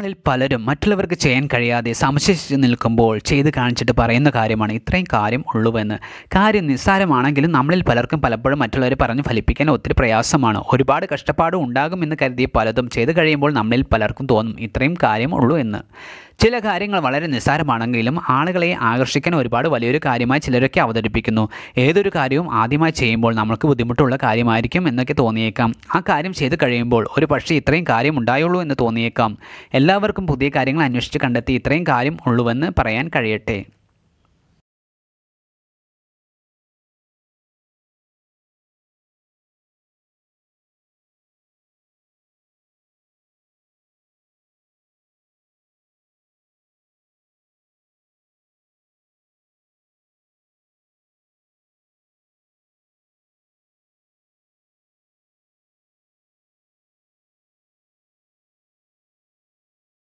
നമ്മളിൽ പലരും മറ്റുള്ളവർക്ക് ചെയ്യാൻ കഴിയാതെ സംശയിച്ച് നിൽക്കുമ്പോൾ ചെയ്ത് കാണിച്ചിട്ട് പറയുന്ന കാര്യമാണ് ഇത്രയും കാര്യം ഉള്ളുവെന്ന് കാര്യം നിസ്സാരമാണെങ്കിലും നമ്മളിൽ പലർക്കും പലപ്പോഴും മറ്റുള്ളവരെ പറഞ്ഞ് ഫലിപ്പിക്കാൻ ഒത്തിരി പ്രയാസമാണ് ഒരുപാട് കഷ്ടപ്പാടും ഉണ്ടാകുമെന്ന് കരുതിയ പലതും ചെയ്ത് കഴിയുമ്പോൾ നമ്മളിൽ പലർക്കും തോന്നും ഇത്രയും കാര്യം ഉള്ളൂ എന്ന് ചില കാര്യങ്ങൾ വളരെ നിസ്സാരമാണെങ്കിലും ആളുകളെ ആകർഷിക്കാൻ ഒരുപാട് വലിയൊരു കാര്യമായി ചിലരൊക്കെ അവതരിപ്പിക്കുന്നു ഏതൊരു കാര്യവും ആദ്യമായി ചെയ്യുമ്പോൾ നമ്മൾക്ക് ബുദ്ധിമുട്ടുള്ള കാര്യമായിരിക്കും എന്നൊക്കെ തോന്നിയേക്കാം ആ കാര്യം ചെയ്തു കഴിയുമ്പോൾ ഒരു പക്ഷേ ഇത്രയും കാര്യം ഉണ്ടായുള്ളൂ എന്ന് തോന്നിയേക്കാം എല്ലാവർക്കും പുതിയ കാര്യങ്ങൾ അന്വേഷിച്ച് കണ്ടെത്തി ഇത്രയും കാര്യം ഉള്ളുവെന്ന് പറയാൻ കഴിയട്ടെ